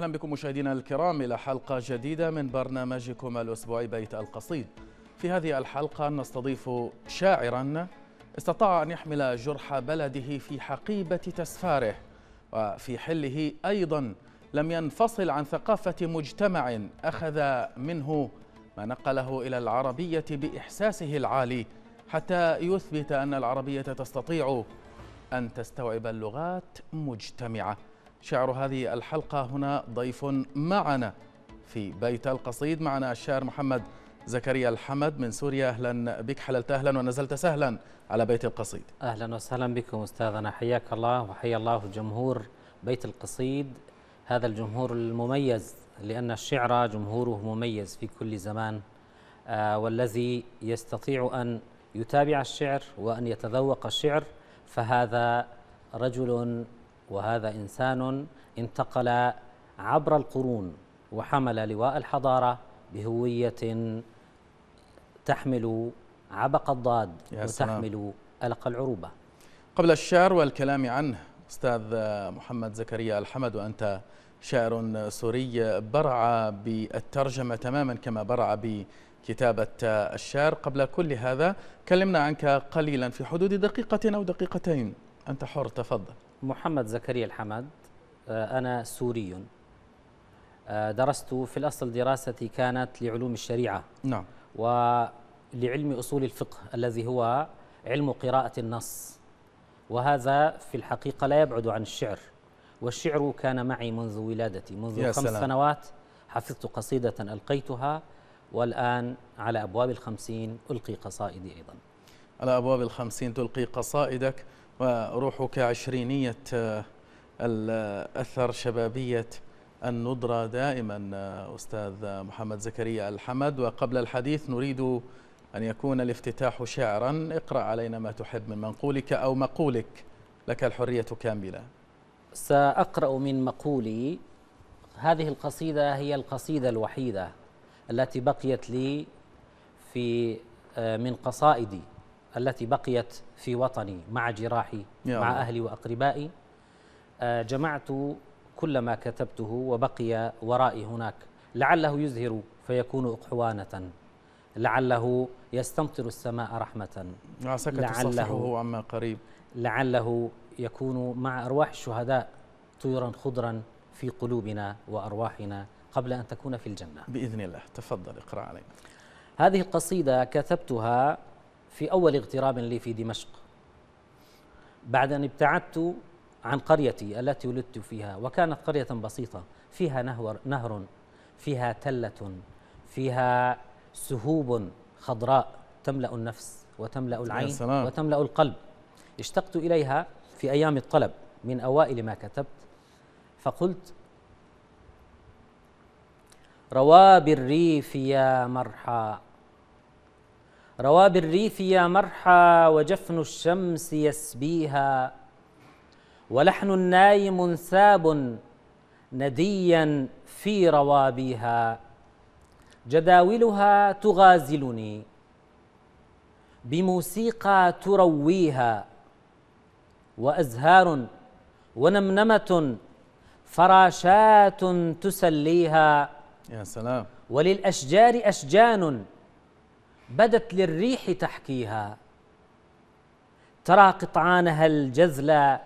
أهلا بكم مشاهدينا الكرام إلى حلقة جديدة من برنامجكم الأسبوعي بيت القصيد في هذه الحلقة نستضيف شاعرا استطاع أن يحمل جرح بلده في حقيبة تسفاره وفي حله أيضا لم ينفصل عن ثقافة مجتمع أخذ منه ما نقله إلى العربية بإحساسه العالي حتى يثبت أن العربية تستطيع أن تستوعب اللغات مجتمعة شعر هذه الحلقة هنا ضيف معنا في بيت القصيد معنا الشاعر محمد زكريا الحمد من سوريا أهلا بك حللت أهلا ونزلت سهلا على بيت القصيد أهلا وسهلا بكم أستاذنا حياك الله وحيا الله جمهور بيت القصيد هذا الجمهور المميز لأن الشعر جمهوره مميز في كل زمان آه، والذي يستطيع أن يتابع الشعر وأن يتذوق الشعر فهذا رجل وهذا إنسان انتقل عبر القرون وحمل لواء الحضارة بهوية تحمل عبق الضاد وتحمل ألق العروبة قبل الشعر والكلام عنه أستاذ محمد زكريا الحمد وأنت شاعر سوري برع بالترجمة تماما كما برع بكتابة الشعر قبل كل هذا كلمنا عنك قليلا في حدود دقيقة أو دقيقتين أنت حر تفضل محمد زكريا الحمد آه، أنا سوري آه، درست في الأصل دراستي كانت لعلوم الشريعة نعم ولعلم أصول الفقه الذي هو علم قراءة النص وهذا في الحقيقة لا يبعد عن الشعر والشعر كان معي منذ ولادتي منذ خمس سلام. سنوات حفظت قصيدة ألقيتها والآن على أبواب الخمسين ألقي قصائدي أيضا على أبواب الخمسين تلقي قصائدك وروحك عشرينية آه، الأثر شبابية الندرة دائما آه، أستاذ محمد زكريا الحمد وقبل الحديث نريد أن يكون الافتتاح شعرا اقرأ علينا ما تحب من منقولك أو مقولك لك الحرية كاملة سأقرأ من مقولي هذه القصيدة هي القصيدة الوحيدة التي بقيت لي في آه، من قصائدي التي بقيت في وطني مع جراحي مع أهلي وأقربائي آه، جمعت كل ما كتبته وبقي ورائي هناك لعله يزهر فيكون أقحوانة لعله يستمطر السماء رحمة آه، عساك تصفحه عما قريب لعله يكون مع أرواح الشهداء طيرا خضرا في قلوبنا وأرواحنا قبل أن تكون في الجنة بإذن الله تفضل اقرأ علينا هذه القصيدة كتبتها في أول اغتراب لي في دمشق بعد أن ابتعدت عن قريتي التي ولدت فيها وكانت قرية بسيطة فيها نهر, نهر فيها تلة فيها سهوب خضراء تملأ النفس وتملأ العين وتملأ القلب اشتقت إليها في أيام الطلب من أوائل ما كتبت فقلت رواب الريف يا مرحى رواب الريف يا مرحى وجفن الشمس يسبيها ولحن الناي منساب نديا في روابيها جداولها تغازلني بموسيقى ترويها وازهار ونمنمه فراشات تسليها يا سلام وللاشجار اشجان بدت للريح تحكيها ترى قطعانها الجزلة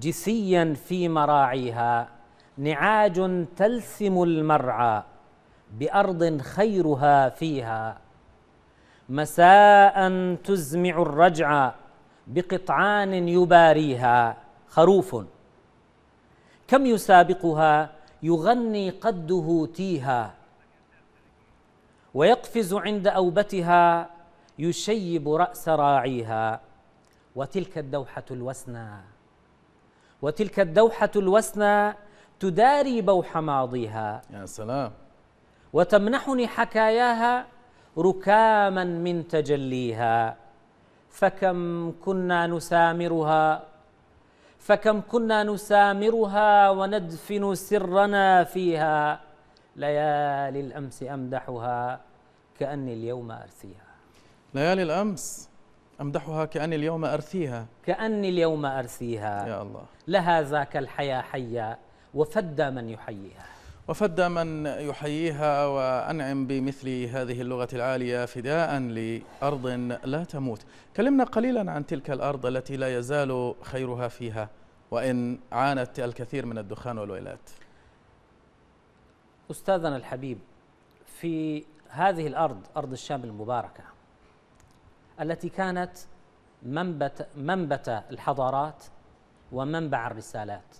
جسيا في مراعيها نعاج تلسم المرعى بارض خيرها فيها مساء تزمع الرجع بقطعان يباريها خروف كم يسابقها يغني قده تيها ويقفز عند أوبتها يشيب رأس راعيها وتلك الدوحة الوسنى وتلك الدوحة الوسنى تداري بوح ماضيها يا سلام وتمنحني حكاياها ركاما من تجليها فكم كنا نسامرها فكم كنا نسامرها وندفن سرنا فيها ليالي الأمس أمدحها كأني اليوم أرثيها ليالي الأمس أمدحها كأني اليوم أرثيها كأني اليوم أرثيها يا الله لها ذاك الحيا حيا وفد من يحييها وفد من يحييها وأنعم بمثل هذه اللغة العالية فداء لأرض لا تموت كلمنا قليلا عن تلك الأرض التي لا يزال خيرها فيها وإن عانت الكثير من الدخان والويلات أستاذنا الحبيب في هذه الأرض أرض الشام المباركة التي كانت منبت, منبت الحضارات ومنبع الرسالات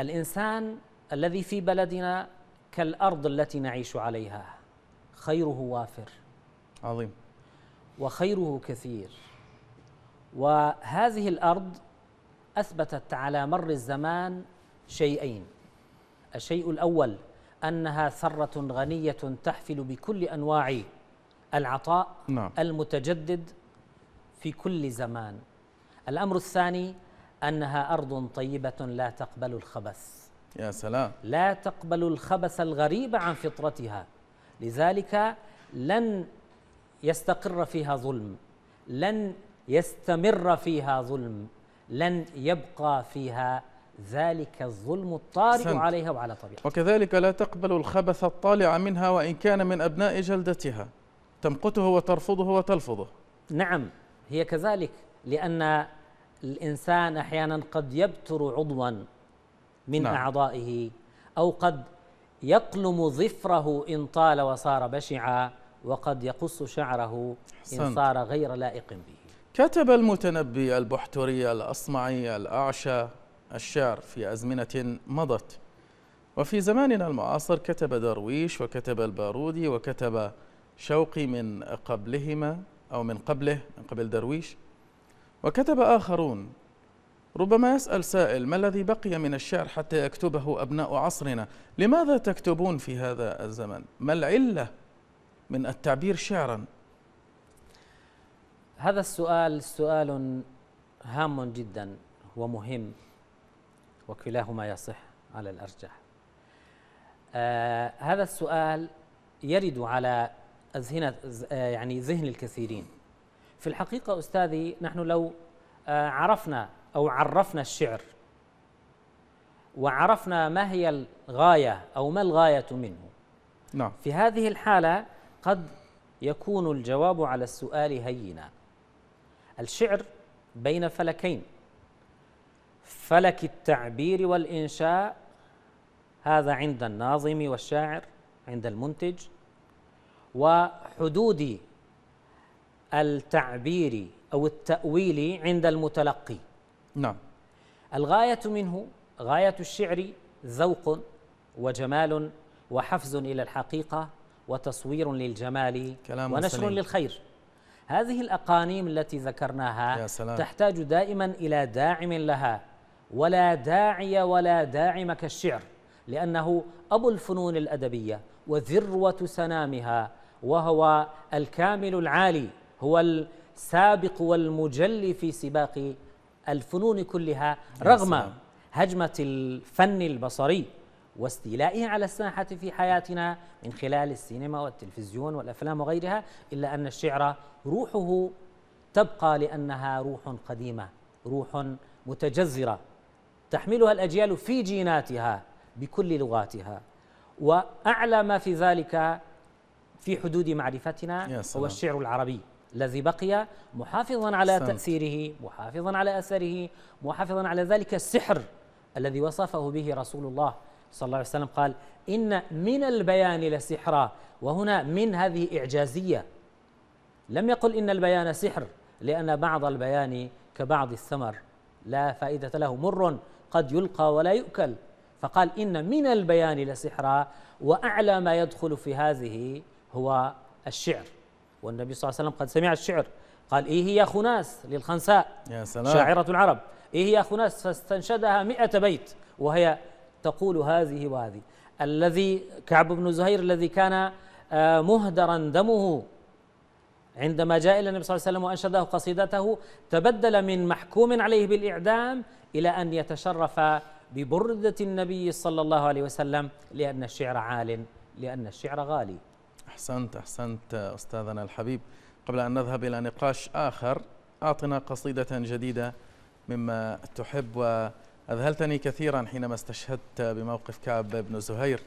الإنسان الذي في بلدنا كالأرض التي نعيش عليها خيره وافر عظيم وخيره كثير وهذه الأرض أثبتت على مر الزمان شيئين الشيء الأول أنها ثرة غنية تحفل بكل أنواع العطاء نعم. المتجدد في كل زمان الأمر الثاني أنها أرض طيبة لا تقبل الخبث يا سلام لا تقبل الخبث الغريب عن فطرتها لذلك لن يستقر فيها ظلم لن يستمر فيها ظلم لن يبقى فيها ذلك الظلم الطارئ سنت. عليها وعلى طبيعتها وكذلك لا تقبل الخبث الطالع منها وإن كان من أبناء جلدتها تمقته وترفضه وتلفظه نعم هي كذلك لأن الإنسان أحيانا قد يبتر عضوا من نعم. أعضائه أو قد يقلم ظفره إن طال وصار بشعا وقد يقص شعره إن صار غير لائق به كتب المتنبي البحتري الأصمعي الأعشى الشعر في أزمنة مضت وفي زماننا المعاصر كتب درويش وكتب البارودي وكتب شوقي من قبلهما أو من قبله من قبل درويش وكتب آخرون ربما يسأل سائل ما الذي بقي من الشعر حتى يكتبه أبناء عصرنا لماذا تكتبون في هذا الزمن ما العلة من التعبير شعرا هذا السؤال سؤال هام جدا ومهم وكلاهما يصح على الأرجح آه هذا السؤال يرد على أذهنة آه، يعني ذهن الكثيرين في الحقيقة أستاذي نحن لو آه عرفنا أو عرفنا الشعر وعرفنا ما هي الغاية أو ما الغاية منه نعم في هذه الحالة قد يكون الجواب على السؤال هينا الشعر بين فلكين فلك التعبير والإنشاء هذا عند الناظم والشاعر عند المنتج وحدود التعبير أو التأويل عند المتلقي نعم الغاية منه غاية الشعر ذوق وجمال وحفز إلى الحقيقة وتصوير للجمال كلام ونشر سليم. للخير هذه الأقانيم التي ذكرناها تحتاج دائما إلى داعم لها ولا داعي ولا داعم كالشعر لأنه أبو الفنون الأدبية وذروة سنامها وهو الكامل العالي هو السابق والمجلي في سباق الفنون كلها رغم هجمة الفن البصري واستيلائه على الساحة في حياتنا من خلال السينما والتلفزيون والأفلام وغيرها إلا أن الشعر روحه تبقى لأنها روح قديمة روح متجذرة تحملها الأجيال في جيناتها بكل لغاتها وأعلى ما في ذلك في حدود معرفتنا هو الشعر العربي الذي بقي محافظا على سمت. تأثيره محافظا على أثره محافظا على ذلك السحر الذي وصفه به رسول الله صلى الله عليه وسلم قال إن من البيان لسحرا وهنا من هذه إعجازية لم يقل إن البيان سحر لأن بعض البيان كبعض الثمر لا فائدة له مر قد يلقى ولا يؤكل فقال إن من البيان لسحرا وأعلى ما يدخل في هذه هو الشعر والنبي صلى الله عليه وسلم قد سمع الشعر قال إيه يا خناس للخنساء يا سلام شاعرة العرب إيه يا خناس فاستنشدها مئة بيت وهي تقول هذه وهذه الذي كعب بن زهير الذي كان آه، مهدرا دمه عندما جاء إلى النبي صلى الله عليه وسلم وأنشده قصيدته تبدل من محكوم عليه بالإعدام إلى أن يتشرف ببردة النبي صلى الله عليه وسلم لأن الشعر عال لأن الشعر غالي أحسنت أحسنت أستاذنا الحبيب قبل أن نذهب إلى نقاش آخر أعطنا قصيدة جديدة مما تحب وأذهلتني كثيرا حينما استشهدت بموقف كعب بن زهير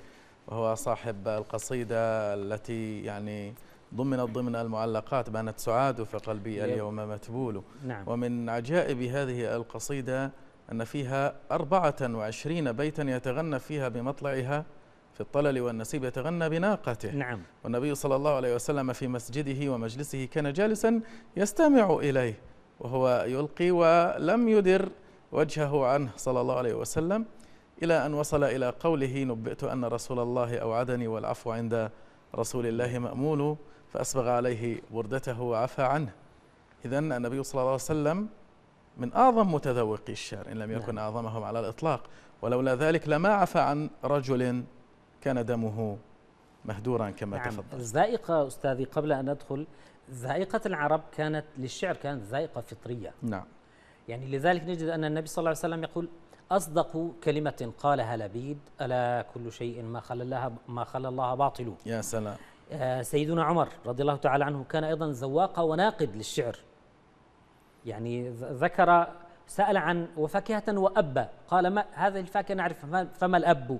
وهو صاحب القصيدة التي يعني ضمنت ضمن المعلقات بانت سعاد في قلبي اليوم متبول نعم. ومن عجائب هذه القصيدة أن فيها 24 بيتا يتغنى فيها بمطلعها في الطلل والنسيب يتغنى بناقته نعم والنبي صلى الله عليه وسلم في مسجده ومجلسه كان جالسا يستمع إليه وهو يلقي ولم يدر وجهه عنه صلى الله عليه وسلم إلى أن وصل إلى قوله نبئت أن رسول الله أوعدني والعفو عند رسول الله مأمول فأسبغ عليه بردته وعفى عنه إذا النبي صلى الله عليه وسلم من أعظم متذوقي الشعر إن لم نعم. يكن أعظمهم على الإطلاق ولولا ذلك لما عفى عن رجل كان دمه مهدورا كما نعم. تفضل الزائقة أستاذي قبل أن أدخل زائقة العرب كانت للشعر كانت زائقة فطرية نعم يعني لذلك نجد أن النبي صلى الله عليه وسلم يقول أصدق كلمة قالها لبيد ألا كل شيء ما خلى الله ما خلا الله باطل يا سلام آه، سيدنا عمر رضي الله تعالى عنه كان أيضا زواقا وناقد للشعر يعني ذكر سأل عن وفاكهة وأبا قال ما هذه الفاكهة نعرف فما الأب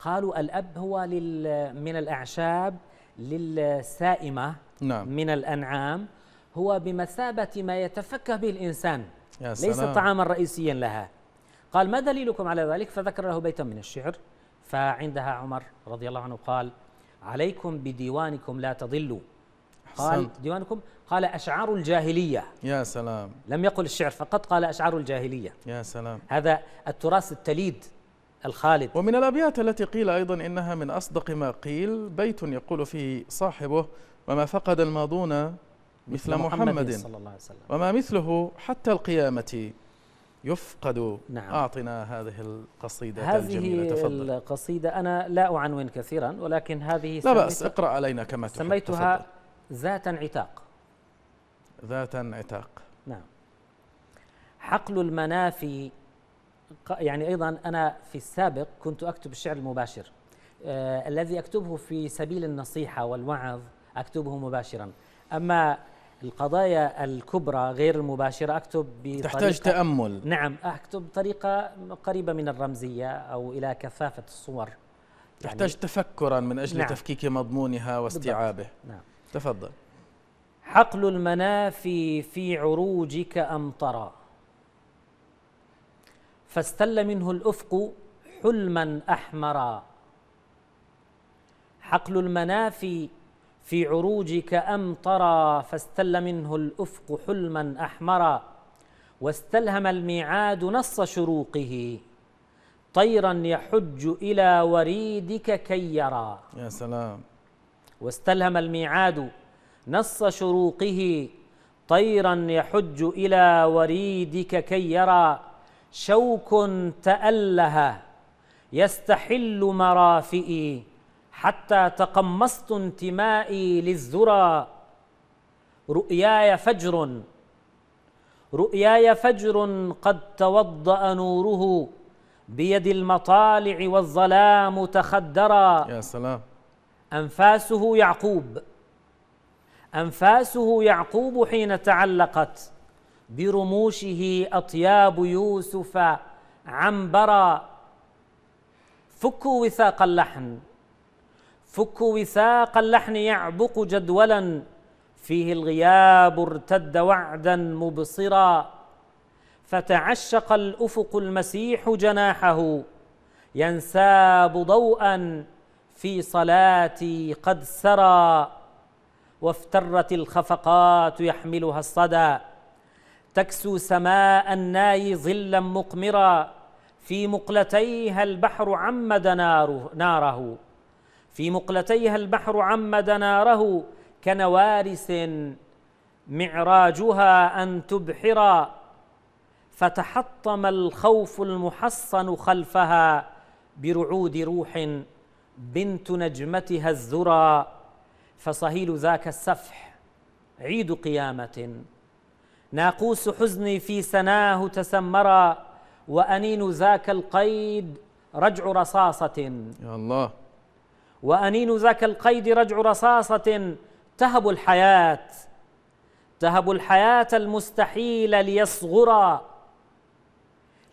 قالوا الأب هو لل من الأعشاب للسائمة نعم. من الأنعام هو بمثابة ما يتفكه به الإنسان يا سلام. ليس طعاما رئيسيا لها قال ما دليلكم على ذلك فذكر له بيتا من الشعر فعندها عمر رضي الله عنه قال عليكم بديوانكم لا تضلوا قال ديوانكم قال أشعار الجاهلية يا سلام لم يقل الشعر فقط قال أشعار الجاهلية يا سلام هذا التراث التليد الخالد ومن الأبيات التي قيل أيضا إنها من أصدق ما قيل بيت يقول فيه صاحبه وما فقد الماضون مثل محمد, محمد صلى الله عليه وسلم وما مثله حتى القيامة يفقد نعم. أعطنا هذه القصيدة هذه الجميلة تفضل القصيدة أنا لا أعنون كثيرا ولكن هذه لا بأس اقرأ علينا كما تفضل سميتها ذات عتاق ذات عتاق نعم حقل المنافي يعني أيضا أنا في السابق كنت أكتب الشعر المباشر آه الذي أكتبه في سبيل النصيحة والوعظ أكتبه مباشرا أما القضايا الكبرى غير المباشرة أكتب بطريقة تحتاج تأمل نعم أكتب بطريقة قريبة من الرمزية أو إلى كثافة الصور يعني تحتاج تفكرا من أجل نعم تفكيك مضمونها واستيعابه نعم تفضل حقل المنافي في عروجك أمطرا فاستل منه الأفق حلما أحمرا حقل المنافي في عروجك أمطرا فاستل منه الأفق حلما أحمرا واستلهم الميعاد نص شروقه طيرا يحج إلى وريدك كي يرى يا سلام واستلهم الميعاد نص شروقه طيرا يحج إلى وريدك كي يرى شوك تأله يستحل مرافئي حتى تقمصت انتمائي للذرى رؤياي فجر رؤياي فجر قد توضأ نوره بيد المطالع والظلام تخدرا يا سلام أنفاسه يعقوب أنفاسه يعقوب حين تعلقت برموشه أطياب يوسف عنبرا فكوا وثاق اللحن فك وثاق اللحن يعبق جدولا فيه الغياب ارتد وعدا مبصرا فتعشق الافق المسيح جناحه ينساب ضوءا في صلاتي قد سرى وافترت الخفقات يحملها الصدى تكسو سماء الناي ظلا مقمرا في مقلتيها البحر عمد ناره في مقلتيها البحر عمد ناره كنوارس معراجها أن تبحرا فتحطم الخوف المحصن خلفها برعود روح بنت نجمتها الذرى فصهيل ذاك السفح عيد قيامة ناقوس حزني في سناه تسمرا وأنين ذاك القيد رجع رصاصة يا الله وأنين ذاك القيد رجع رصاصة تهب الحياة تهب الحياة المستحيل ليصغرا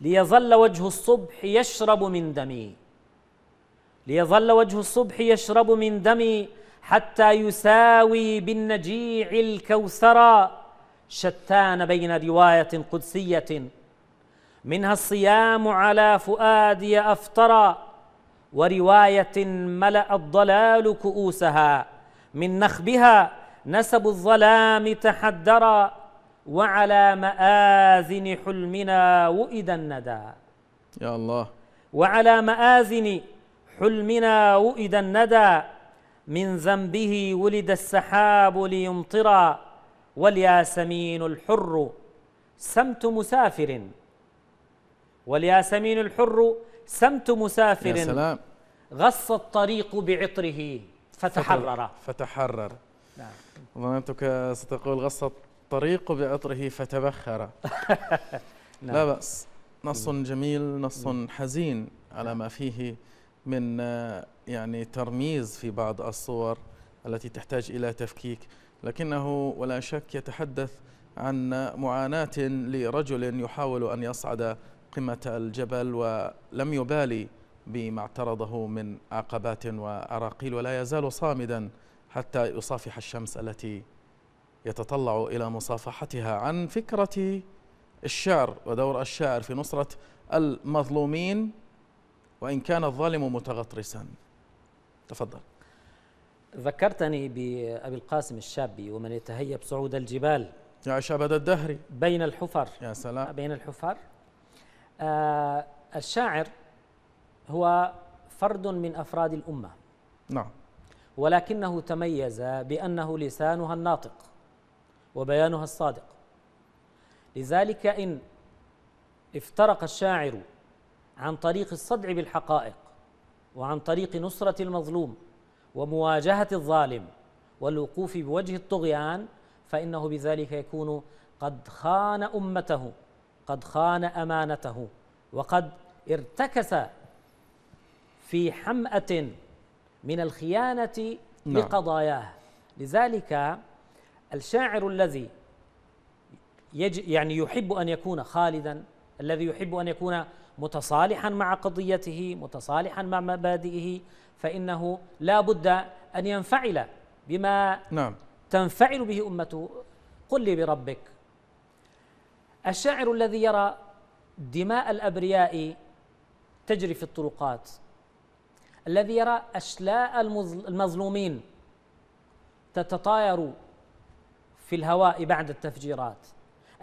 ليظل وجه الصبح يشرب من دمي ليظل وجه الصبح يشرب من دمي حتى يساوي بالنجيع الكوثرا شتان بين رواية قدسية منها الصيام على فؤادي أفطرا ورواية ملأ الضلال كؤوسها من نخبها نسب الظلام تحدرا وعلى مآذن حلمنا وئد الندى يا الله وعلى مآذن حلمنا وئد الندى من ذنبه ولد السحاب ليمطرا والياسمين الحر سمت مسافر والياسمين الحر سمت مسافر يا سلام غص الطريق بعطره فتحرر فتحرر نعم ظننتك ستقول غص الطريق بعطره فتبخر لا نعم. بأس نص جميل نص نعم. حزين على نعم. ما فيه من يعني ترميز في بعض الصور التي تحتاج إلى تفكيك لكنه ولا شك يتحدث عن معاناة لرجل يحاول أن يصعد قمة الجبل ولم يبالي بما اعترضه من عقبات وأراقيل ولا يزال صامدا حتى يصافح الشمس التي يتطلع إلى مصافحتها عن فكرة الشعر ودور الشاعر في نصرة المظلومين وإن كان الظالم متغطرسا تفضل ذكرتني بأبي القاسم الشابي ومن يتهيب صعود الجبال يا شبد الدهر بين الحفر يا سلام بين الحفر آه الشاعر هو فرد من أفراد الأمة نعم ولكنه تميز بأنه لسانها الناطق وبيانها الصادق لذلك إن افترق الشاعر عن طريق الصدع بالحقائق وعن طريق نصرة المظلوم ومواجهة الظالم والوقوف بوجه الطغيان فإنه بذلك يكون قد خان أمته قد خان أمانته وقد ارتكس في حمأة من الخيانة نعم. لقضاياه لذلك الشاعر الذي يج يعني يحب أن يكون خالدا الذي يحب أن يكون متصالحا مع قضيته متصالحا مع مبادئه فإنه لا بد أن ينفعل بما نعم. تنفعل به أمته قل لي بربك الشاعر الذي يرى دماء الأبرياء تجري في الطرقات الذي يرى أشلاء المظلومين تتطاير في الهواء بعد التفجيرات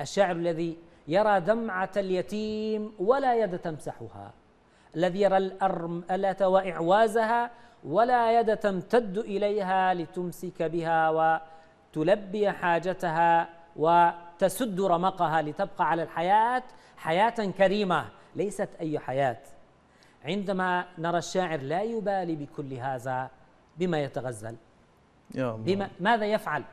الشاعر الذي يرى دمعة اليتيم ولا يد تمسحها الذي يرى الأرملة وإعوازها ولا يد تمتد إليها لتمسك بها وتلبي حاجتها وتسد رمقها لتبقى على الحياة حياة كريمة ليست أي حياة عندما نرى الشاعر لا يبالي بكل هذا بما يتغزل يا الله. بما ماذا يفعل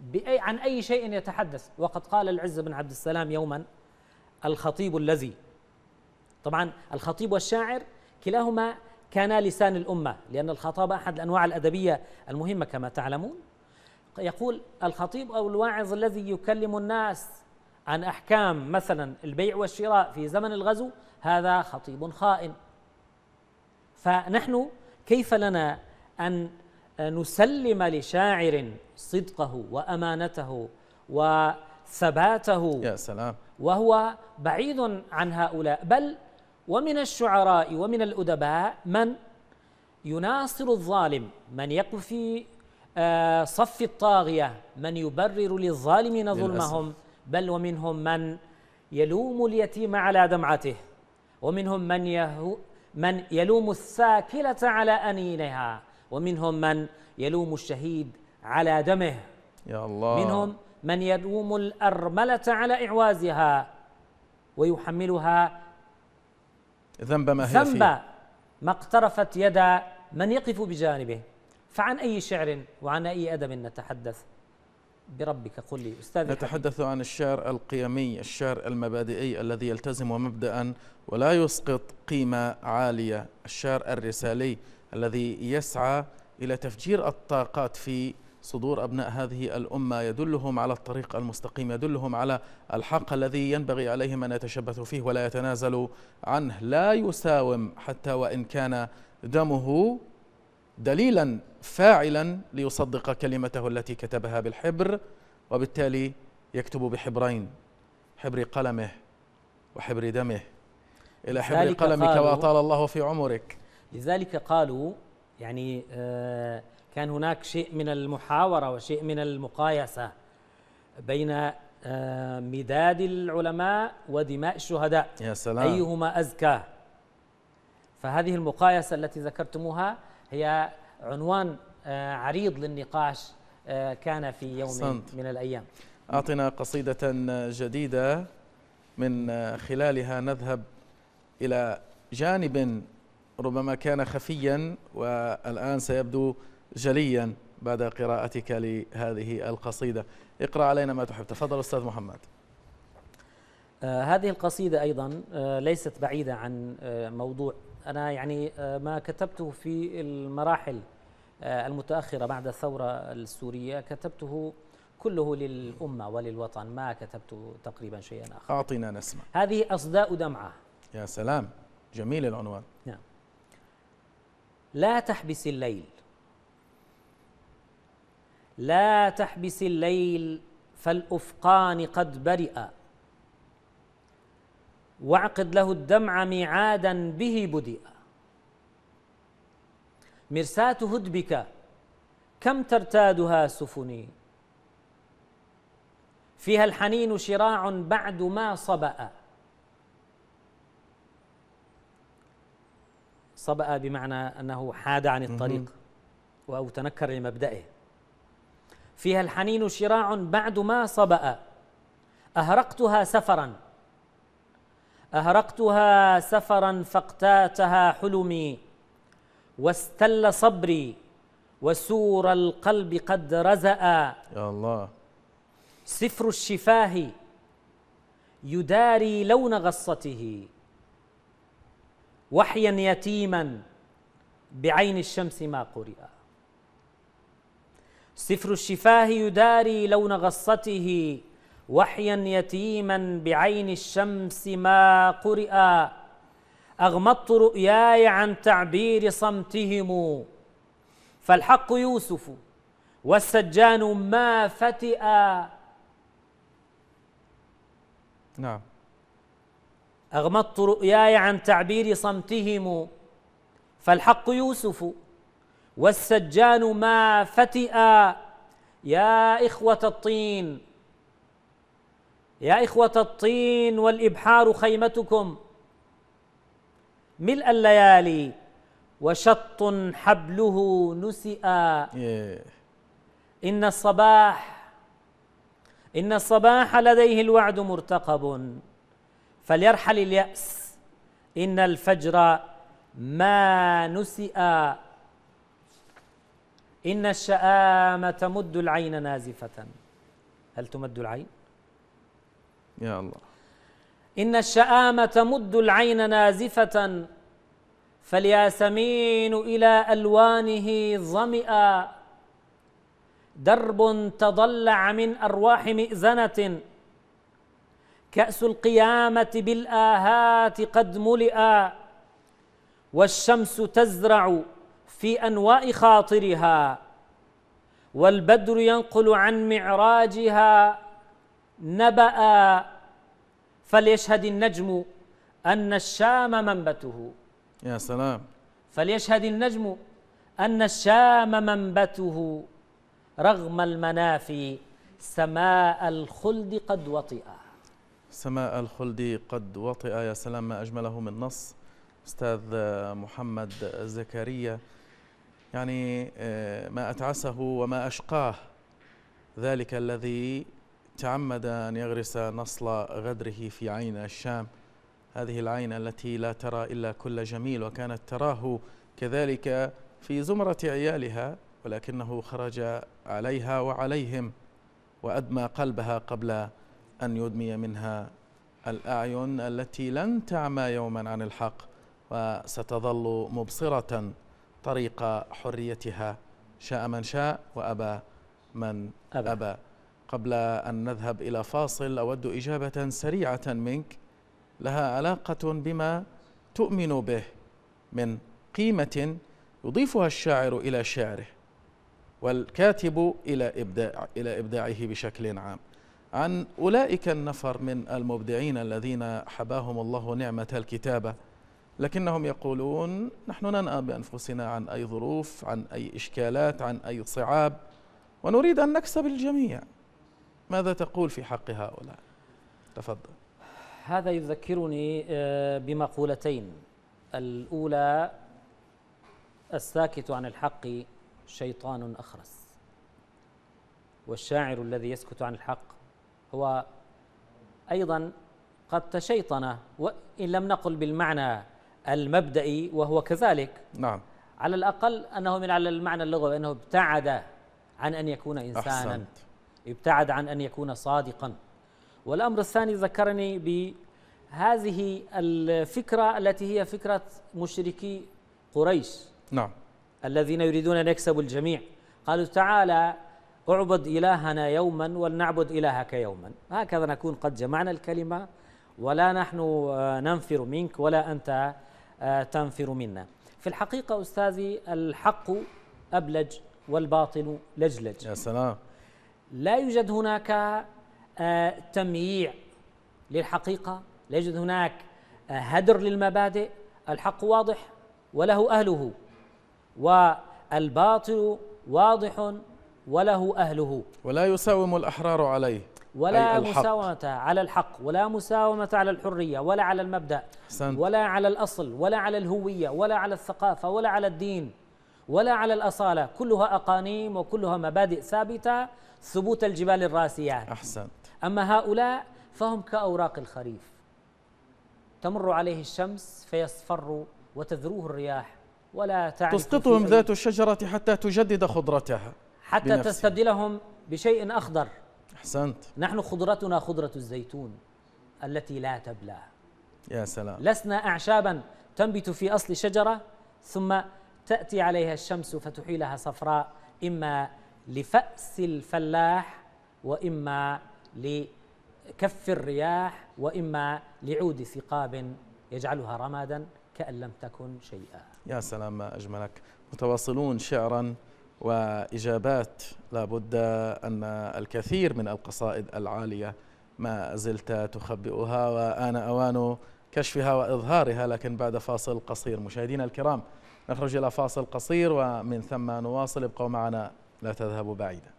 بأي عن أي شيء يتحدث وقد قال العز بن عبد السلام يوما الخطيب الذي طبعا الخطيب والشاعر كلاهما كانا لسان الأمة لأن الخطابة أحد الأنواع الأدبية المهمة كما تعلمون يقول الخطيب أو الواعظ الذي يكلم الناس عن احكام مثلا البيع والشراء في زمن الغزو هذا خطيب خائن فنحن كيف لنا ان نسلم لشاعر صدقه وامانته وثباته يا سلام وهو بعيد عن هؤلاء بل ومن الشعراء ومن الادباء من يناصر الظالم من يقف في آه، صف الطاغيه من يبرر للظالمين ظلمهم بل ومنهم من يلوم اليتيم على دمعته ومنهم من يهو من يلوم الساكلة على أنينها ومنهم من يلوم الشهيد على دمه يا الله منهم من يلوم الأرملة على إعوازها ويحملها ذنب ما هي ذنب ما اقترفت يد من يقف بجانبه فعن أي شعر وعن أي أدب نتحدث بربك قل لي أستاذ نتحدث عن الشعر القيمي الشعر المبادئي الذي يلتزم مبدأ ولا يسقط قيمة عالية الشعر الرسالي الذي يسعى إلى تفجير الطاقات في صدور أبناء هذه الأمة يدلهم على الطريق المستقيم يدلهم على الحق الذي ينبغي عليهم أن يتشبثوا فيه ولا يتنازلوا عنه لا يساوم حتى وإن كان دمه دليلا فاعلا ليصدق كلمته التي كتبها بالحبر وبالتالي يكتب بحبرين حبر قلمه وحبر دمه إلى حبر قلمك وأطال الله في عمرك لذلك قالوا يعني آه، كان هناك شيء من المحاورة وشيء من المقايسة بين آه، مداد العلماء ودماء الشهداء يا سلام أيهما أزكى فهذه المقايسة التي ذكرتموها هي عنوان آه، عريض للنقاش آه، كان في يوم حسنت. من الأيام أعطنا قصيدة جديدة من آه، خلالها نذهب إلى جانب ربما كان خفيا والآن سيبدو جليا بعد قراءتك لهذه القصيدة اقرأ علينا ما تحب تفضل أستاذ محمد هذه القصيدة أيضا ليست بعيدة عن موضوع أنا يعني آه، ما كتبته في المراحل آه، المتأخرة بعد الثورة السورية كتبته كله للأمة وللوطن ما كتبت تقريبا شيئا آخر أعطينا نسمع هذه أصداء دمعة يا سلام جميل العنوان نعم لا تحبس الليل لا تحبس الليل فالأفقان قد برئ واعقد له الدمع ميعادا به بدئ مرساة هدبك كم ترتادها سفني فيها الحنين شراع بعد ما صبأ صبأ بمعنى أنه حاد عن الطريق أو تنكر لمبدئه فيها الحنين شراع بعد ما صبأ أهرقتها سفرا أهرقتها سفرا فاقتاتها حلمي واستل صبري وسور القلب قد رزأ يا الله سفر الشفاه يداري لون غصته وحيا يتيما بعين الشمس ما قرئ سفر الشفاه يداري لون غصته وحيا يتيما بعين الشمس ما قرئا أغمضت رؤياي عن تعبير صمتهم فالحق يوسف والسجان ما فتئا نعم أغمضت رؤياي عن تعبير صمتهم فالحق يوسف والسجان ما فتئا يا إخوة الطين يا إخوة الطين والإبحار خيمتكم ملء الليالي وشط حبله نسئا إن الصباح إن الصباح لديه الوعد مرتقب فليرحل اليأس إن الفجر ما نسئا إن الشآم تمد العين نازفة هل تمد العين؟ يا الله إن الشآم تمد العين نازفة فالياسمين إلى ألوانه ظمئا درب تضلع من أرواح مئزنة كأس القيامة بالآهات قد ملئا والشمس تزرع في أنواء خاطرها والبدر ينقل عن معراجها نبأ فليشهد النجم أن الشام منبته يا سلام فليشهد النجم أن الشام منبته رغم المنافي سماء الخلد قد وطئ سماء الخلد قد وطئ يا سلام ما أجمله من نص أستاذ محمد زكريا يعني آه، ما أتعسه وما أشقاه ذلك الذي تعمد أن يغرس نصل غدره في عين الشام هذه العين التي لا ترى إلا كل جميل وكانت تراه كذلك في زمرة عيالها ولكنه خرج عليها وعليهم وأدمى قلبها قبل أن يدمي منها الأعين التي لن تعمى يوما عن الحق وستظل مبصرة طريق حريتها شاء من شاء وأبى من أبى, أبى. قبل أن نذهب إلى فاصل أود إجابة سريعة منك لها علاقة بما تؤمن به من قيمة يضيفها الشاعر إلى شعره والكاتب إلى, إبداع إلى إبداعه بشكل عام عن أولئك النفر من المبدعين الذين حباهم الله نعمة الكتابة لكنهم يقولون نحن ننأى بأنفسنا عن أي ظروف عن أي إشكالات عن أي صعاب ونريد أن نكسب الجميع ماذا تقول في حق هؤلاء تفضل هذا يذكرني آه، بمقولتين الأولى الساكت عن الحق شيطان أخرس والشاعر الذي يسكت عن الحق هو أيضا قد تشيطن وإن لم نقل بالمعنى المبدئي وهو كذلك نعم على الأقل أنه من على المعنى اللغوي أنه ابتعد عن أن يكون إنسانا أحسنت. ابتعد عن أن يكون صادقا والأمر الثاني ذكرني بهذه الفكرة التي هي فكرة مشركي قريش نعم الذين يريدون أن يكسبوا الجميع قالوا تعالى اعبد إلهنا يوما ولنعبد إلهك يوما هكذا نكون قد جمعنا الكلمة ولا نحن آه، ننفر منك ولا أنت آه، تنفر منا في الحقيقة أستاذي الحق أبلج والباطل لجلج يا سلام لا يوجد هناك آه، تمييع للحقيقه لا يوجد هناك آه، هدر للمبادئ الحق واضح وله اهله والباطل واضح وله اهله ولا يساوم الاحرار عليه ولا مساومة على الحق ولا مساومة على الحرية ولا على المبدأ حسنت. ولا على الأصل ولا على الهوية ولا على الثقافة ولا على الدين ولا على الأصالة كلها أقانيم وكلها مبادئ ثابتة ثبوت الجبال الراسيات أحسن أما هؤلاء فهم كأوراق الخريف تمر عليه الشمس فيصفر وتذروه الرياح ولا تعرف تسقطهم ذات الشجرة حتى تجدد خضرتها حتى بنفسها. تستبدلهم بشيء أخضر أحسنت نحن خضرتنا خضرة الزيتون التي لا تبلى يا سلام لسنا أعشابا تنبت في أصل شجرة ثم تأتي عليها الشمس فتحيلها صفراء إما لفأس الفلاح وإما لكف الرياح وإما لعود ثقاب يجعلها رمادا كأن لم تكن شيئا يا سلام ما أجملك متواصلون شعرا وإجابات لابد أن الكثير من القصائد العالية ما زلت تخبئها وآن أوان كشفها وإظهارها لكن بعد فاصل قصير مشاهدينا الكرام نخرج إلى فاصل قصير ومن ثم نواصل ابقوا معنا لا تذهبوا بعيدا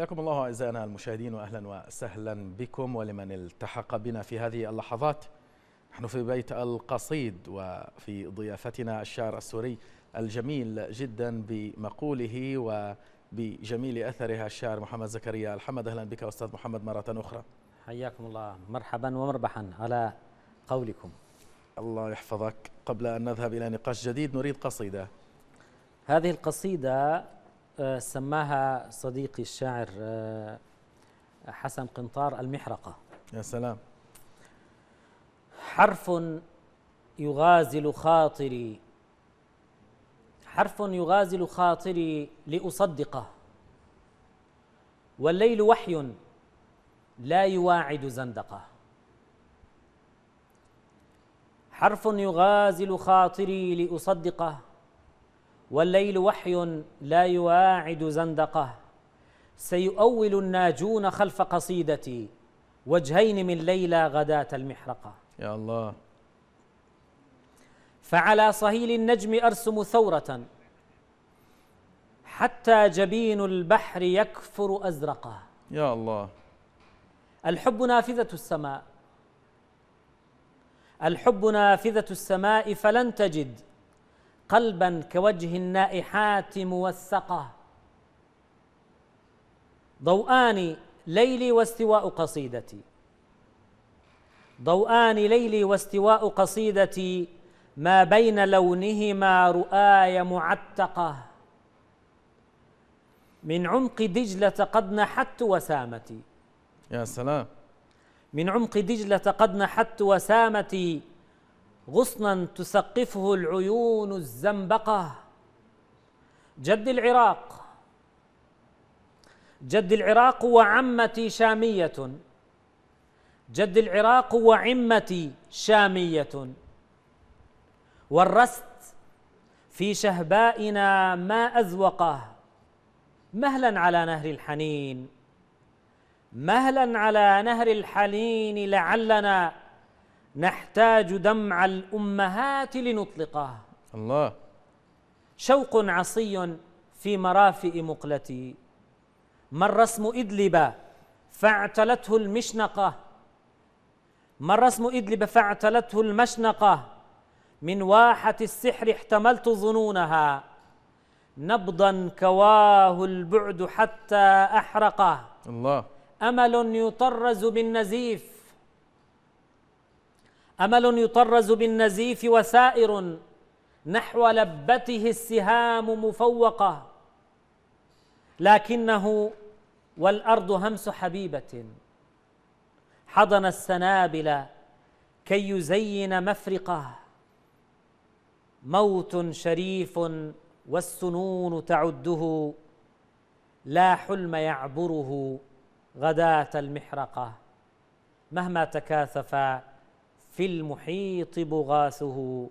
حياكم الله أعزائنا المشاهدين وأهلا وسهلا بكم ولمن التحق بنا في هذه اللحظات نحن في بيت القصيد وفي ضيافتنا الشاعر السوري الجميل جدا بمقوله وبجميل أثرها الشاعر محمد زكريا الحمد أهلا بك أستاذ محمد مرة أخرى حياكم الله مرحبا ومربحا على قولكم الله يحفظك قبل أن نذهب إلى نقاش جديد نريد قصيدة هذه القصيدة آه، سماها صديقي الشاعر آه، حسن قنطار المحرقة يا سلام حرف يغازل خاطري حرف يغازل خاطري لأصدقه والليل وحي لا يواعد زندقه حرف يغازل خاطري لأصدقه والليل وحي لا يواعد زندقه سيؤول الناجون خلف قصيدتي وجهين من ليلى غداة المحرقة يا الله فعلى صهيل النجم أرسم ثورة حتى جبين البحر يكفر أزرقه يا الله الحب نافذة السماء الحب نافذة السماء فلن تجد قلبا كوجه النائحات موثقة ضوءان ليلي واستواء قصيدتي ضوءان ليلي واستواء قصيدتي ما بين لونهما رؤاي معتقة من عمق دجلة قد نحت وسامتي يا سلام من عمق دجلة قد نحت وسامتي غصنا تسقفه العيون الزنبقة جد العراق جد العراق وعمتي شامية جد العراق وعمتي شامية والرست في شهبائنا ما أزوقه مهلا على نهر الحنين مهلا على نهر الحنين لعلنا نحتاج دمع الأمهات لنطلقه الله شوق عصي في مرافئ مقلتي ما الرسم إدلب فاعتلته المشنقة ما الرسم إدلب فاعتلته المشنقة من واحة السحر احتملت ظنونها نبضا كواه البعد حتى أحرقه الله أمل يطرز بالنزيف أمل يطرز بالنزيف وسائر نحو لبته السهام مفوقة لكنه والأرض همس حبيبة حضن السنابل كي يزين مفرقه موت شريف والسنون تعده لا حلم يعبره غداة المحرقة مهما تكاثف في المحيط بغاثه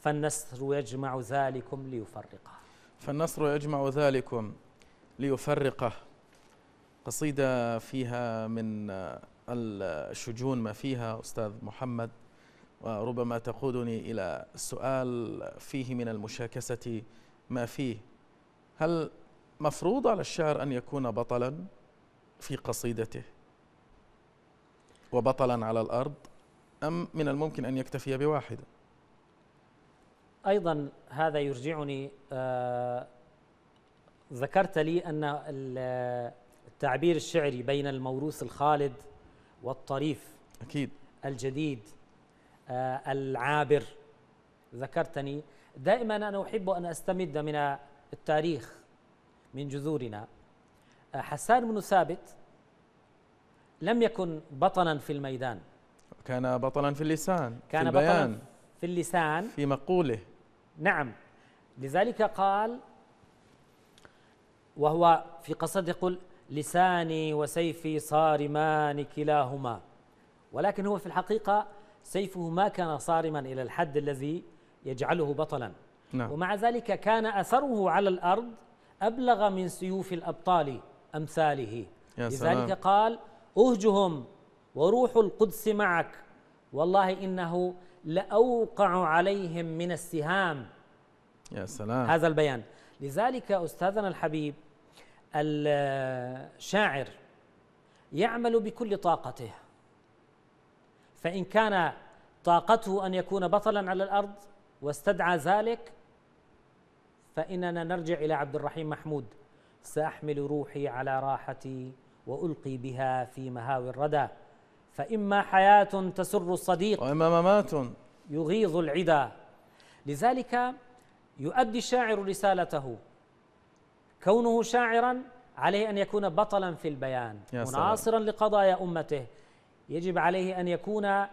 فالنسر يجمع ذلكم ليفرقه فالنسر يجمع ذلكم ليفرقه قصيدة فيها من آه، الشجون ما فيها أستاذ محمد وربما تقودني إلى سؤال فيه من المشاكسة ما فيه هل مفروض على الشاعر أن يكون بطلا في قصيدته وبطلا على الأرض أم من الممكن أن يكتفي بواحدة أيضا هذا يرجعني آه ذكرت لي أن التعبير الشعري بين الموروث الخالد والطريف أكيد الجديد آه العابر ذكرتني دائما أنا أحب أن أستمد من التاريخ من جذورنا آه، حسان بن ثابت لم يكن بطنا في الميدان كان بطلا في اللسان كان في البيان بطلا في اللسان في مقوله نعم لذلك قال وهو في قصد يقول لساني وسيفي صارمان كلاهما ولكن هو في الحقيقة سيفه ما كان صارما إلى الحد الذي يجعله بطلا نعم. ومع ذلك كان أثره على الأرض أبلغ من سيوف الأبطال أمثاله لذلك قال أهجهم وروح القدس معك والله إنه لأوقع عليهم من السهام يا سلام هذا البيان لذلك أستاذنا الحبيب الشاعر يعمل بكل طاقته فإن كان طاقته أن يكون بطلا على الأرض واستدعى ذلك فإننا نرجع إلى عبد الرحيم محمود سأحمل روحي على راحتي وألقي بها في مهاوي الردى فإما حياة تسر الصديق وإما ممات يغيظ العدا لذلك يؤدي الشاعر رسالته كونه شاعرا عليه أن يكون بطلا في البيان مناصرا لقضايا أمته يجب عليه أن يكون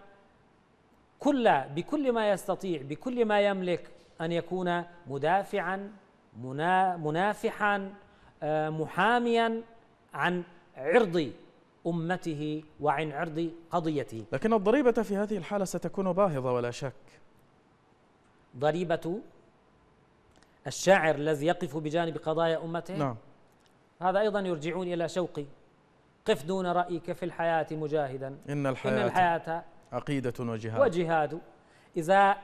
كل بكل ما يستطيع بكل ما يملك أن يكون مدافعا منافحا آه، محاميا عن عرض أمته وعن عرض قضيته لكن الضريبة في هذه الحالة ستكون باهظة ولا شك ضريبة الشاعر الذي يقف بجانب قضايا أمته نعم هذا أيضا يرجعون إلى شوقي قف دون رأيك في الحياة مجاهدا إن الحياة, إن الحياة عقيدة وجهاد وجهاد إذا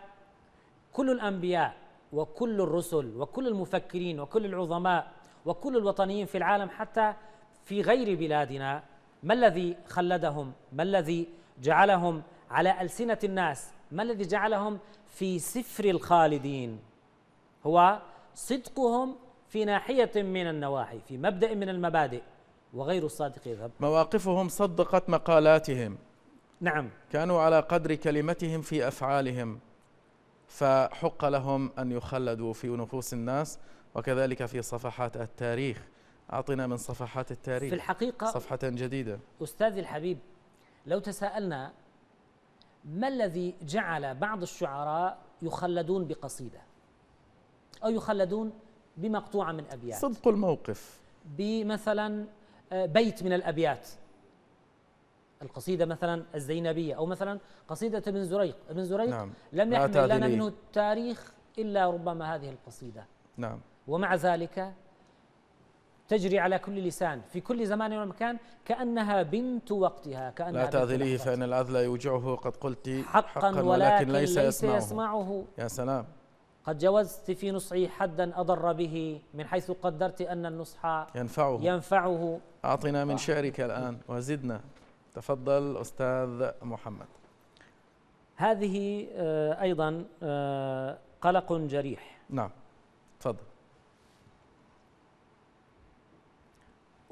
كل الأنبياء وكل الرسل وكل المفكرين وكل العظماء وكل الوطنيين في العالم حتى في غير بلادنا ما الذي خلدهم ما الذي جعلهم على ألسنة الناس ما الذي جعلهم في سفر الخالدين هو صدقهم في ناحية من النواحي في مبدأ من المبادئ وغير الصادق يذهب مواقفهم صدقت مقالاتهم نعم كانوا على قدر كلمتهم في أفعالهم فحق لهم أن يخلدوا في نفوس الناس وكذلك في صفحات التاريخ أعطنا من صفحات التاريخ في الحقيقة صفحة جديدة أستاذي الحبيب لو تساءلنا ما الذي جعل بعض الشعراء يخلدون بقصيدة أو يخلدون بمقطوعة من أبيات صدق الموقف بمثلا آه، بيت من الأبيات القصيدة مثلا الزينبية أو مثلا قصيدة ابن زريق ابن زريق نعم. لم يحمل لنا منه التاريخ إلا ربما هذه القصيدة نعم ومع ذلك تجري على كل لسان في كل زمان ومكان كأنها بنت وقتها كأنها لا تأذليه فإن العذل يوجعه قد قلت حقا, حقا ولكن, ولكن ليس, ليس يسمعه. يسمعه يا سلام قد جوزت في نصحي حدا أضر به من حيث قدرت أن النصح ينفعه ينفعه أعطنا من شعرك الآن وزدنا تفضل أستاذ محمد هذه آه، أيضا آه، قلق جريح نعم تفضل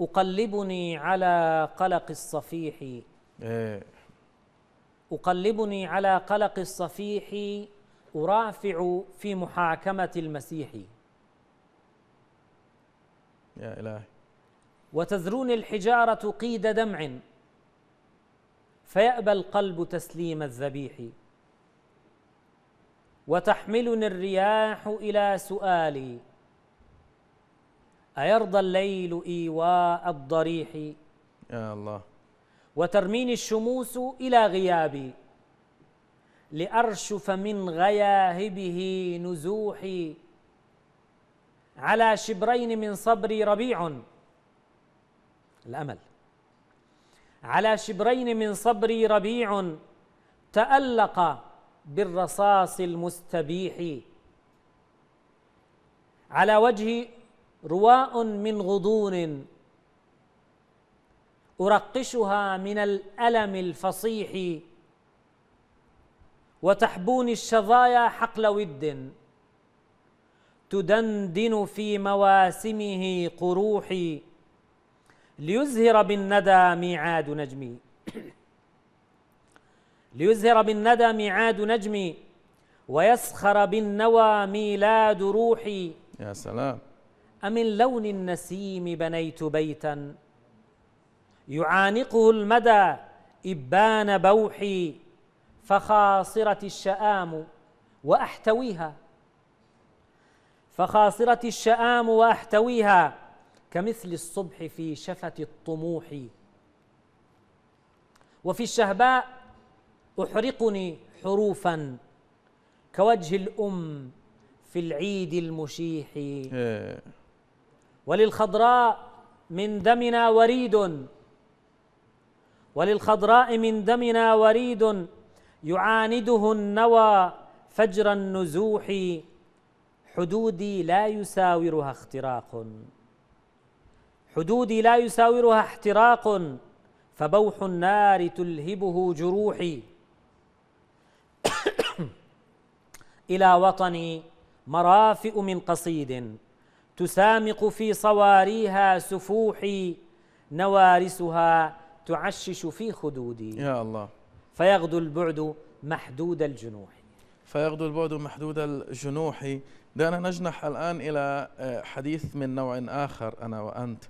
أقلبني على قلق الصفيح إيه. أقلبني على قلق الصفيح أرافع في محاكمة المسيح يا إلهي وتذروني الحجارة قيد دمع فيأبى القلب تسليم الذبيح وتحملني الرياح إلى سؤالي أيرضى الليل إيواء الضريح يا الله وترميني الشموس إلى غيابي لأرشف من غياهبه نزوحي على شبرين من صبري ربيع الأمل على شبرين من صبري ربيع تألق بالرصاص المستبيح على وجهي رواء من غضون أرقشها من الألم الفصيح وتحبوني الشظايا حقل ود تدندن في مواسمه قروحي ليزهر بالندى ميعاد نجمي ليزهر بالندى ميعاد نجمي ويسخر بالنوى ميلاد روحي يا سلام أمن لون النسيم بنيت بيتا يعانقه المدى إبان بوحي فخاصرة الشآم وأحتويها فخاصرة الشآم وأحتويها كمثل الصبح في شفة الطموح وفي الشهباء أحرقني حروفا كوجه الأم في العيد المشيح إيه. وللخضراء من دمنا وريد وللخضراء من دمنا وريد يعانده النوى فجر النزوح حدودي لا يساورها اختراق حدودي لا يساورها احتراق فبوح النار تلهبه جروحي إلى وطني مرافئ من قصيد تسامق في صواريها سفوحي نوارسها تعشش في خدودي يا الله فيغدو البعد محدود الجنوح فيغدو البعد محدود الجنوح دعنا نجنح الآن إلى آه، حديث من نوع آخر أنا وأنت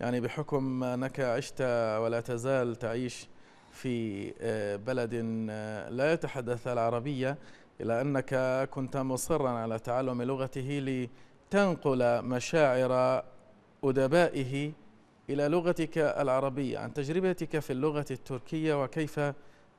يعني بحكم أنك عشت ولا تزال تعيش في آه، بلد آه، لا يتحدث العربية إلا أنك كنت مصرا على تعلم لغته تنقل مشاعر أدبائه إلى لغتك العربية عن تجربتك في اللغة التركية وكيف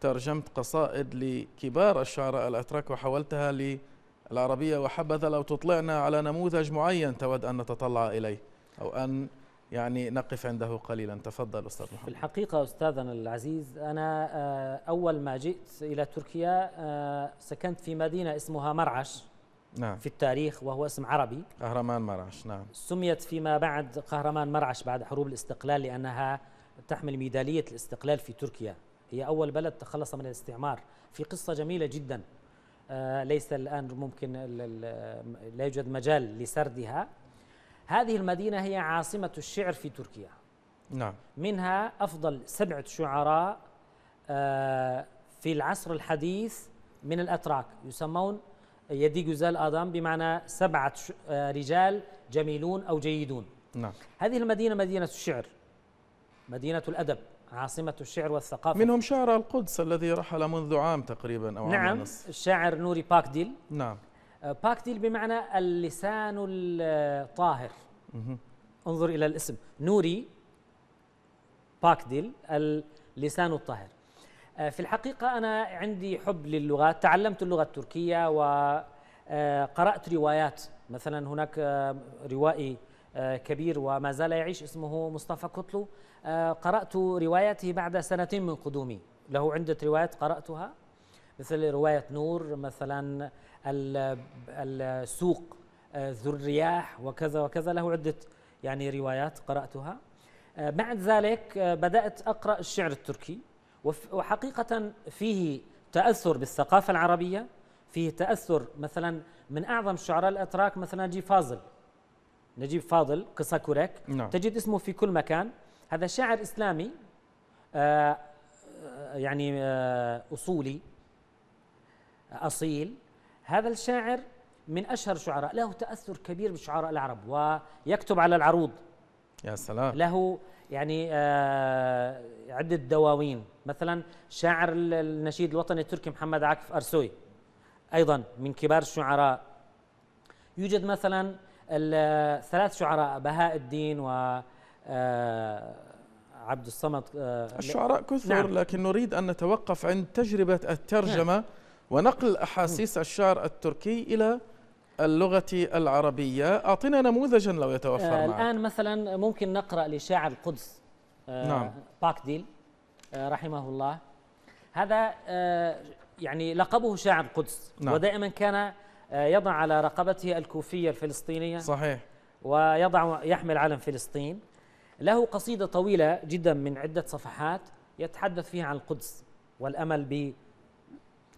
ترجمت قصائد لكبار الشعراء الأتراك وحولتها للعربية وحبذا لو تطلعنا على نموذج معين تود أن نتطلع إليه أو أن يعني نقف عنده قليلا تفضل أستاذ محمد في الحقيقة أستاذنا العزيز أنا آه، أول ما جئت إلى تركيا آه، سكنت في مدينة اسمها مرعش نعم. في التاريخ وهو اسم عربي قهرمان مرعش نعم سميت فيما بعد قهرمان مرعش بعد حروب الاستقلال لأنها تحمل ميدالية الاستقلال في تركيا هي أول بلد تخلص من الاستعمار في قصة جميلة جدا آه، ليس الآن ممكن لا يوجد مجال لسردها هذه المدينة هي عاصمة الشعر في تركيا نعم منها أفضل سبعة شعراء آه، في العصر الحديث من الأتراك يسمون يدي جزال آدم بمعنى سبعة آه، رجال جميلون أو جيدون نعم. هذه المدينة مدينة الشعر مدينة الأدب عاصمة الشعر والثقافة منهم شاعر القدس الذي رحل منذ عام تقريبا أو نعم عام الشاعر نوري باكديل نعم آه، باكديل بمعنى اللسان الطاهر مه. انظر إلى الاسم نوري باكديل اللسان الطاهر آه، في الحقيقة أنا عندي حب للغات تعلمت اللغة التركية وقرأت آه، روايات مثلا هناك آه، روائي كبير وما زال يعيش اسمه مصطفى كتلو قرأت رواياته بعد سنتين من قدومي له عدة روايات قرأتها مثل رواية نور مثلا السوق ذو الرياح وكذا وكذا له عدة يعني روايات قرأتها بعد ذلك بدأت أقرأ الشعر التركي وحقيقة فيه تأثر بالثقافة العربية فيه تأثر مثلا من أعظم الشعراء الأتراك مثلا نجيب فاضل نجيب فاضل قصة كوريك نعم. تجد اسمه في كل مكان هذا شاعر إسلامي آه،, آه يعني آه أصولي أصيل هذا الشاعر من أشهر شعراء له تأثر كبير بالشعراء العرب ويكتب على العروض يا سلام له يعني آه، عدة دواوين مثلا شاعر النشيد الوطني التركي محمد عكف أرسوي أيضا من كبار الشعراء يوجد مثلا ثلاث شعراء بهاء الدين و آه، عبد الصمد آه، الشعراء كثر نعم. لكن نريد أن نتوقف عند تجربة الترجمة نعم. ونقل أحاسيس الشعر التركي إلى اللغة العربية أعطينا نموذجا لو يتوفر آه معك. الآن مثلا ممكن نقرأ لشاعر القدس آه نعم باكديل آه رحمه الله هذا آه يعني لقبه شاعر القدس نعم. ودائما كان آه يضع على رقبته الكوفية الفلسطينية صحيح ويضع يحمل علم فلسطين له قصيدة طويلة جدا من عدة صفحات يتحدث فيها عن القدس والأمل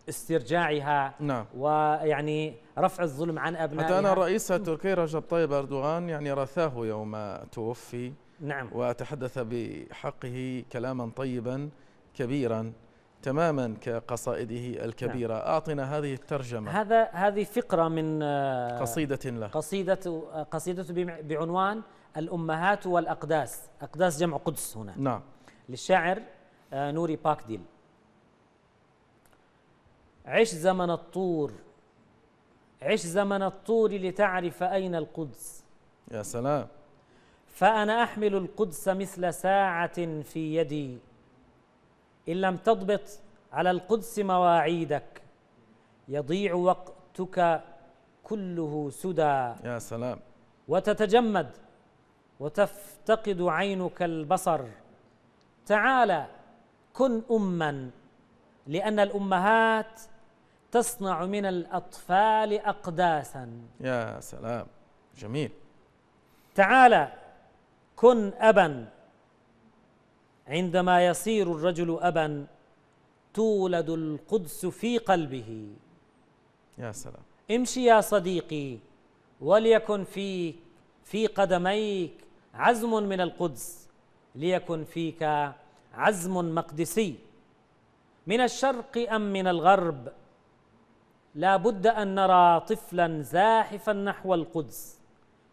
استرجاعها نعم. ويعني رفع الظلم عن أبنائها حتى أنا الرئيس التركي رجب طيب أردوغان يعني رثاه يوم توفي نعم وتحدث بحقه كلاما طيبا كبيرا تماما كقصائده الكبيرة نعم. أعطنا هذه الترجمة هذا هذه فقرة من آه، قصيدة له قصيدة آه، قصيدته بعنوان الأمهات والأقداس أقداس جمع قدس هنا نعم للشاعر آه، نوري باكديل عش زمن الطور عش زمن الطور لتعرف أين القدس يا سلام فأنا أحمل القدس مثل ساعة في يدي إن لم تضبط على القدس مواعيدك يضيع وقتك كله سدى يا سلام وتتجمد وتفتقد عينك البصر تعال كن أما لأن الأمهات تصنع من الأطفال أقداسا يا سلام جميل تعالى كن أبا عندما يصير الرجل أبا تولد القدس في قلبه يا سلام امشي يا صديقي وليكن فيك في قدميك عزم من القدس ليكن فيك عزم مقدسي من الشرق أم من الغرب لا بد أن نرى طفلا زاحفا نحو القدس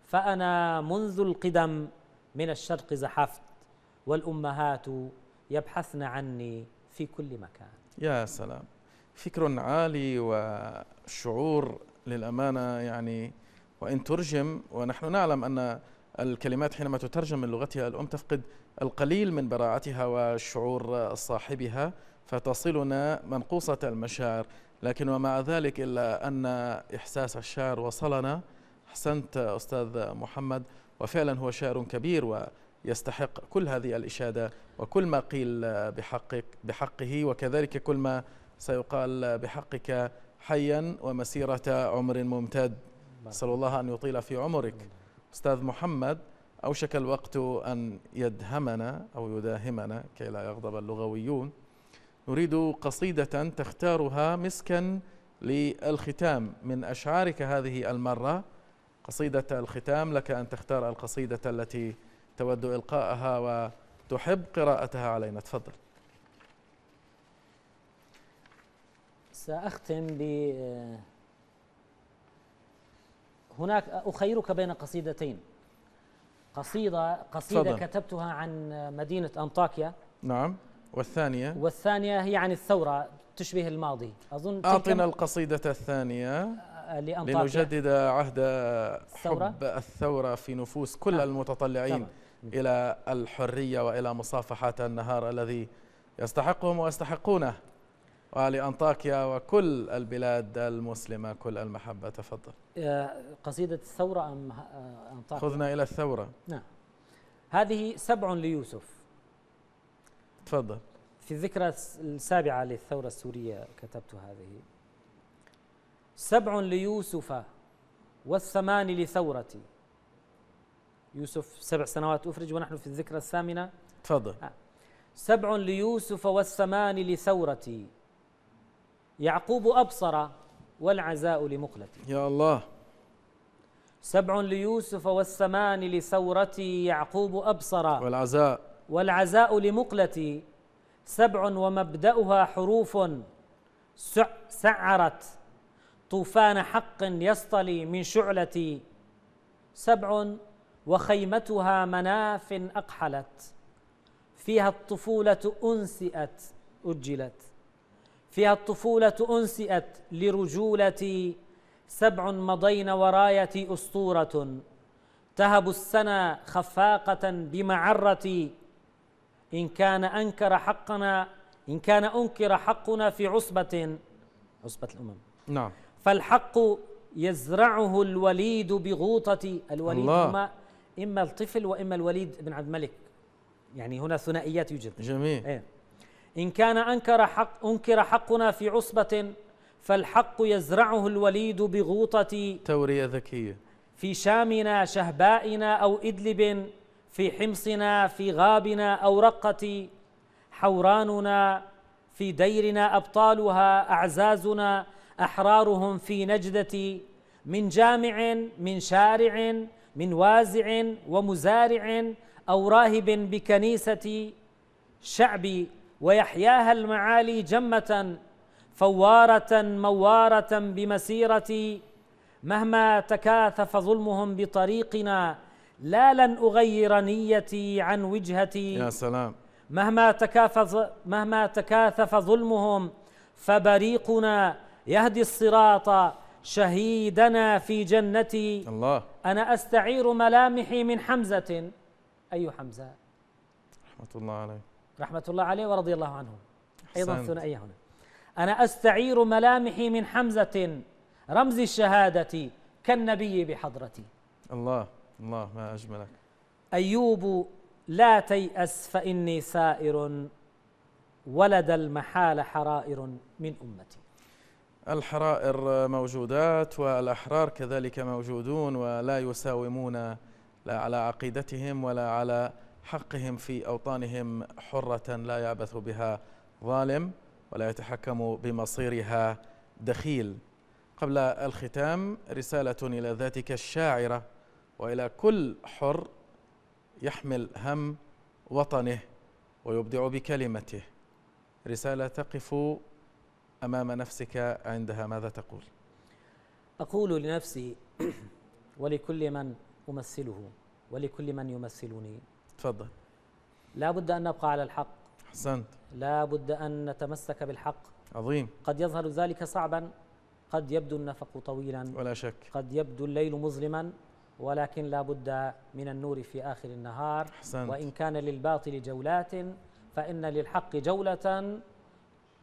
فأنا منذ القدم من الشرق زحفت والأمهات يبحثن عني في كل مكان يا سلام فكر عالي وشعور للأمانة يعني وإن ترجم ونحن نعلم أن الكلمات حينما تترجم من لغتها الأم تفقد القليل من براعتها وشعور صاحبها فتصلنا منقوصة المشاعر لكن ومع ذلك إلا أن إحساس الشعر وصلنا أحسنت أستاذ محمد وفعلا هو شعر كبير ويستحق كل هذه الإشادة وكل ما قيل بحقك بحقه وكذلك كل ما سيقال بحقك حيا ومسيرة عمر ممتد نسأل الله أن يطيل في عمرك أستاذ محمد أوشك الوقت أن يدهمنا أو يداهمنا كي لا يغضب اللغويون نريد قصيدة تختارها مسكا للختام من أشعارك هذه المرة قصيدة الختام لك أن تختار القصيدة التي تود إلقاءها وتحب قراءتها علينا تفضل سأختم ب آه، هناك أخيرك بين قصيدتين قصيدة قصيدة فضل. كتبتها عن مدينة أنطاكيا نعم والثانية والثانية هي عن الثورة تشبه الماضي أظن أعطنا القصيدة الثانية آه، لنجدد عهد الثورة حب الثورة في نفوس كل آه. المتطلعين طبعا. إلى الحرية وإلى مصافحة النهار الذي يستحقهم ويستحقونه ولأنطاكيا وكل البلاد المسلمة كل المحبة تفضل آه، قصيدة الثورة أم آه، أنطاكيا خذنا إلى الثورة نعم هذه سبع ليوسف تفضل في الذكرى السابعة للثورة السورية كتبت هذه سبع ليوسف والثمان لثورتي يوسف سبع سنوات أفرج ونحن في الذكرى الثامنة تفضل آه. سبع ليوسف والثمان لثورتي يعقوب أبصر والعزاء لمقلتي يا الله سبع ليوسف والثمان لثورتي يعقوب أبصر والعزاء والعزاء لمقلتي سبع ومبدأها حروف سعرت طوفان حق يصطلي من شعلتي سبع وخيمتها مناف أقحلت فيها الطفولة أنسئت أجلت فيها الطفولة أنسئت لرجولتي سبع مضين ورايتي أسطورة تهب السنا خفاقة بمعرتي إن كان أنكر حقنا إن كان أنكر حقنا في عصبة عصبة الأمم نعم فالحق يزرعه الوليد بغوطة الوليد الله. هما إما الطفل وإما الوليد بن عبد الملك يعني هنا ثنائيات يوجد جميل إيه. إن كان أنكر حق أنكر حقنا في عصبة فالحق يزرعه الوليد بغوطة تورية ذكية في شامنا شهبائنا أو إدلب في حمصنا في غابنا أورقة حوراننا في ديرنا أبطالها أعزازنا أحرارهم في نجدة من جامع من شارع من وازع ومزارع أو راهب بكنيسة شعبي ويحياها المعالي جمة فوارة موارة بمسيرتي مهما تكاثف ظلمهم بطريقنا لا لن أغير نيتي عن وجهتي يا سلام مهما تكاثف مهما تكاثف ظلمهم فبريقنا يهدي الصراط شهيدنا في جنتي الله أنا أستعير ملامحي من حمزة أي حمزة رحمة الله عليه رحمة الله عليه ورضي الله عنه أيضا ثنائية هنا أنا أستعير ملامحي من حمزة رمز الشهادة كالنبي بحضرتي الله الله ما أجملك أيوب لا تيأس فإني سائر ولد المحال حرائر من أمتي الحرائر موجودات والأحرار كذلك موجودون ولا يساومون لا على عقيدتهم ولا على حقهم في أوطانهم حرة لا يعبث بها ظالم ولا يتحكم بمصيرها دخيل قبل الختام رسالة إلى ذاتك الشاعرة والى كل حر يحمل هم وطنه ويبدع بكلمته رساله تقف امام نفسك عندها ماذا تقول اقول لنفسي ولكل من امثله ولكل من يمثلني تفضل لا بد ان نبقى على الحق احسنت لا بد ان نتمسك بالحق عظيم قد يظهر ذلك صعبا قد يبدو النفق طويلا ولا شك قد يبدو الليل مظلما ولكن لا بد من النور في آخر النهار حسنت. وإن كان للباطل جولات فإن للحق جولة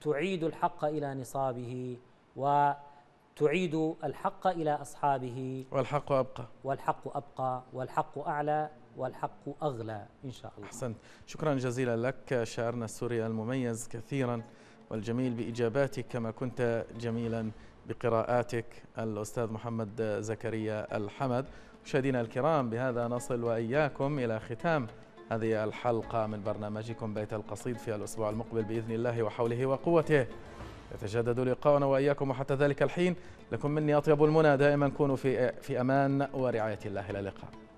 تعيد الحق إلى نصابه وتعيد الحق إلى أصحابه والحق أبقى والحق أبقى والحق أعلى والحق أغلى إن شاء الله أحسنت شكرا جزيلا لك شاعرنا السوري المميز كثيرا والجميل بإجاباتك كما كنت جميلا بقراءاتك الأستاذ محمد زكريا الحمد مشاهدينا الكرام بهذا نصل واياكم الى ختام هذه الحلقه من برنامجكم بيت القصيد في الاسبوع المقبل باذن الله وحوله وقوته يتجدد لقاؤنا واياكم وحتى ذلك الحين لكم مني اطيب المنى دائما كونوا في في امان ورعايه الله الى اللقاء